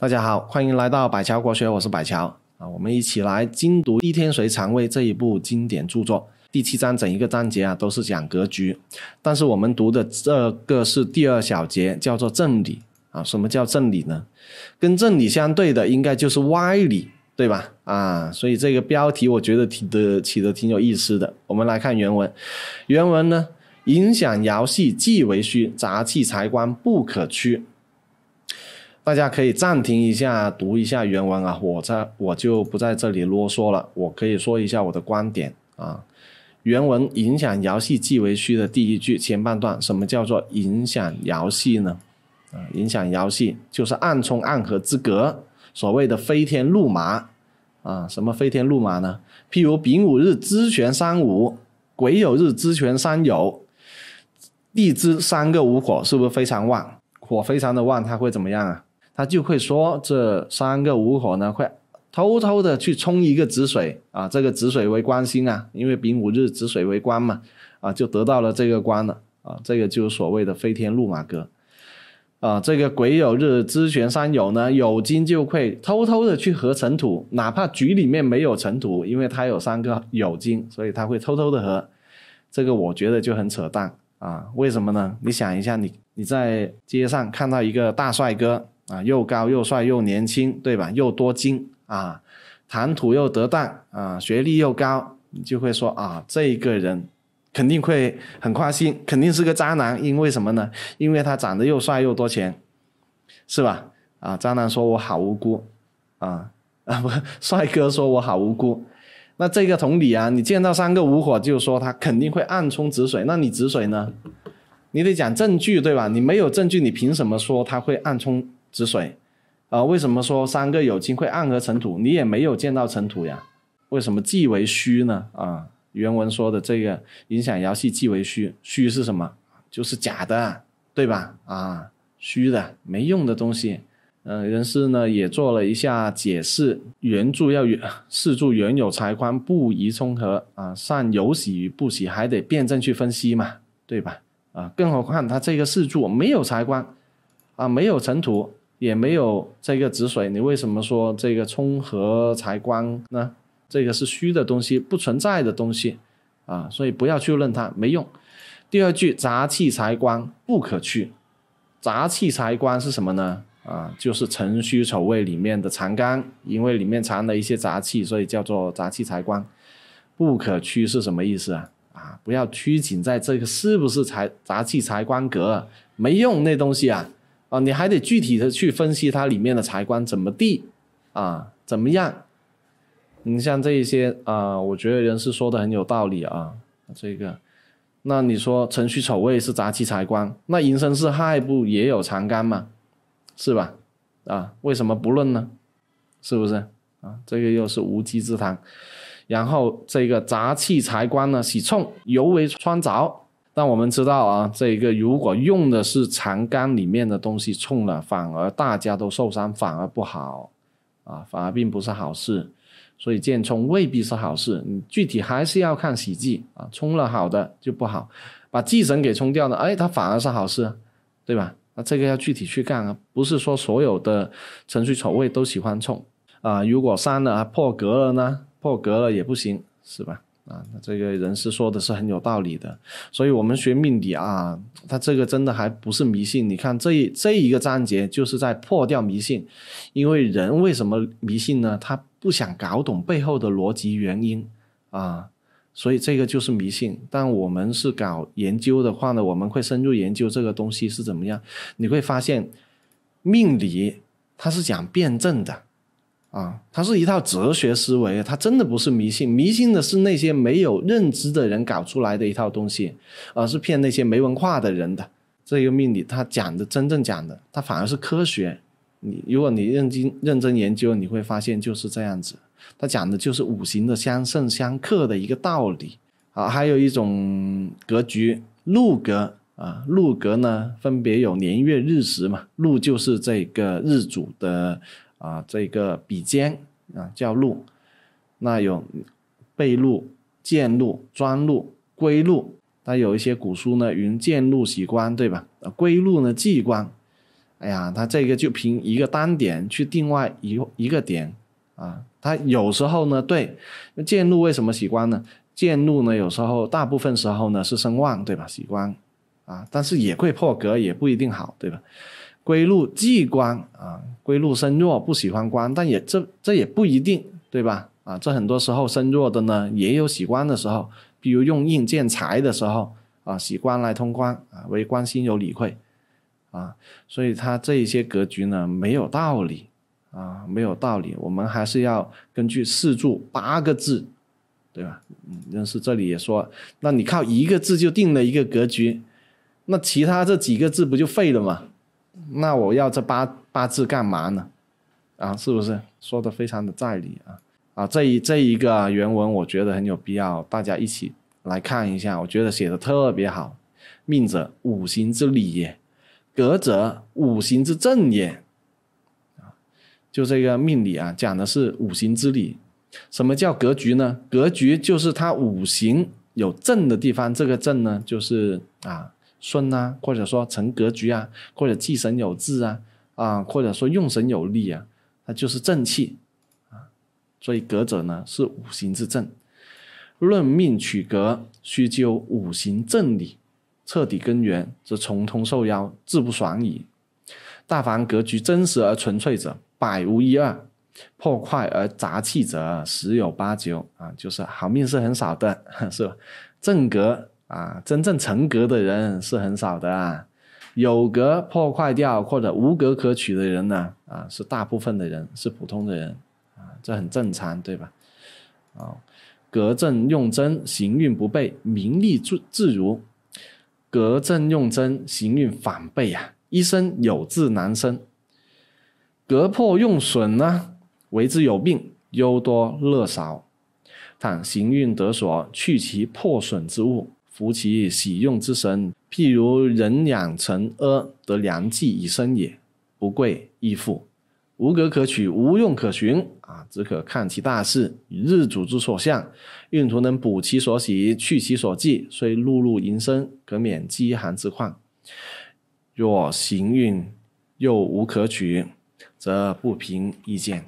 大家好，欢迎来到百桥国学，我是百桥啊，我们一起来精读《易天随禅位》这一部经典著作。第七章整一个章节啊，都是讲格局，但是我们读的这个是第二小节，叫做正理啊。什么叫正理呢？跟正理相对的应该就是歪理，对吧？啊，所以这个标题我觉得挺的起的挺有意思的。我们来看原文，原文呢，影响爻系即为虚，杂气财官不可屈。大家可以暂停一下，读一下原文啊！我在我就不在这里啰嗦了，我可以说一下我的观点啊。原文“影响爻系即为虚”的第一句前半段，什么叫做影响爻系呢？啊，影响爻系就是暗冲暗合之格，所谓的飞天入马啊。什么飞天入马呢？譬如丙午日支全三五，癸酉日支全三酉，地支三个午火，是不是非常旺？火非常的旺，它会怎么样啊？他就会说，这三个午火呢，会偷偷的去冲一个子水啊，这个子水为官星啊，因为丙午日子水为官嘛，啊，就得到了这个官了啊，这个就是所谓的飞天路马哥。啊，这个癸酉日支玄三酉呢，酉金就会偷偷的去合尘土，哪怕局里面没有尘土，因为它有三个酉金，所以他会偷偷的合，这个我觉得就很扯淡啊，为什么呢？你想一下，你你在街上看到一个大帅哥。啊，又高又帅又年轻，对吧？又多金啊，谈吐又得当啊，学历又高，你就会说啊，这一个人肯定会很花心，肯定是个渣男。因为什么呢？因为他长得又帅又多钱，是吧？啊，渣男说我好无辜啊啊，不，帅哥说我好无辜。那这个同理啊，你见到三个无火，就说他肯定会暗冲止水。那你止水呢？你得讲证据，对吧？你没有证据，你凭什么说他会暗冲？止水，啊，为什么说三个有金会暗合尘土？你也没有见到尘土呀，为什么忌为虚呢？啊，原文说的这个影响爻系忌为虚，虚是什么？就是假的，对吧？啊，虚的没用的东西。嗯，人事呢也做了一下解释，原柱要四柱原有财官不宜冲合啊，善有喜与不喜还得辩证去分析嘛，对吧？啊，更何况他这个四柱没有财官，啊，没有尘土。也没有这个止水，你为什么说这个冲和财官呢？这个是虚的东西，不存在的东西啊，所以不要去论它，没用。第二句，杂气财官不可去。杂气财官是什么呢？啊，就是辰戌丑未里面的藏干，因为里面藏了一些杂气，所以叫做杂气财官。不可去是什么意思啊？啊，不要拘谨在这个是不是财杂气财官格，没用那东西啊。啊，你还得具体的去分析它里面的财官怎么地，啊，怎么样？你像这一些啊，我觉得人是说的很有道理啊，这个。那你说辰戌丑未是杂气财官，那寅申巳亥不也有长干吗？是吧？啊，为什么不论呢？是不是？啊，这个又是无稽之谈。然后这个杂气财官呢，喜冲，尤为穿凿。那我们知道啊，这个如果用的是长杆里面的东西冲了，反而大家都受伤，反而不好啊，反而并不是好事。所以见冲未必是好事，你具体还是要看喜忌啊。冲了好的就不好，把忌神给冲掉了，哎，它反而是好事，对吧？那这个要具体去干啊，不是说所有的程序丑位都喜欢冲啊。如果删了、破格了呢？破格了也不行，是吧？啊，这个人是说的，是很有道理的。所以，我们学命理啊，他这个真的还不是迷信。你看，这一这一个章节就是在破掉迷信，因为人为什么迷信呢？他不想搞懂背后的逻辑原因啊，所以这个就是迷信。但我们是搞研究的话呢，我们会深入研究这个东西是怎么样。你会发现，命理它是讲辩证的。啊，它是一套哲学思维，它真的不是迷信，迷信的是那些没有认知的人搞出来的一套东西，而是骗那些没文化的人的。这个命理，它讲的真正讲的，它反而是科学。你如果你认真认真研究，你会发现就是这样子。它讲的就是五行的相生相克的一个道理。好，还有一种格局，路格啊，路格呢，分别有年月日时嘛，路就是这个日主的。啊，这个笔尖啊叫路，那有背路、剑路、砖路、归路。那有一些古书呢，云剑路喜官，对吧？归路呢忌官。哎呀，他这个就凭一个单点去定外一一个点啊。他有时候呢，对剑路为什么喜官呢？剑路呢，有时候大部分时候呢是声望，对吧？喜官啊，但是也会破格，也不一定好，对吧？归路既官啊，归路身弱不喜欢官，但也这这也不一定对吧？啊，这很多时候身弱的呢也有喜欢的时候，比如用印见财的时候啊，喜欢来通关啊，为官心有理会啊，所以他这一些格局呢没有道理啊，没有道理。我们还是要根据四柱八个字，对吧？嗯，认识这里也说，那你靠一个字就定了一个格局，那其他这几个字不就废了吗？那我要这八八字干嘛呢？啊，是不是说的非常的在理啊？啊，这一这一个原文我觉得很有必要，大家一起来看一下，我觉得写的特别好。命者，五行之理也；格者，五行之正也。啊，就这个命理啊，讲的是五行之理。什么叫格局呢？格局就是它五行有正的地方，这个正呢，就是啊。顺啊，或者说成格局啊，或者忌神有志啊，啊，或者说用神有力啊，它就是正气啊。所以格者呢是五行之正，论命取格，须究五行正理，彻底根源，则从通受邀，自不爽矣。大凡格局真实而纯粹者，百无一二；破快而杂气者，十有八九啊。就是好命是很少的，是吧？正格。啊，真正成格的人是很少的啊，有格破坏掉或者无格可取的人呢，啊，是大部分的人，是普通的人，啊，这很正常，对吧？哦，格正用真，行运不备，名利自自如；格正用真，行运反悖啊，一生有志难伸。格破用损呢，为之有病，忧多乐少。倘行运得所，去其破损之物。福其喜用之神，譬如人养成阿得良计以生也，不贵亦富，无格可取，无用可寻啊，只可看其大事与日主之所向，运途能补其所喜，去其所忌，虽碌碌营生，可免饥寒之患。若行运又无可取，则不平易见。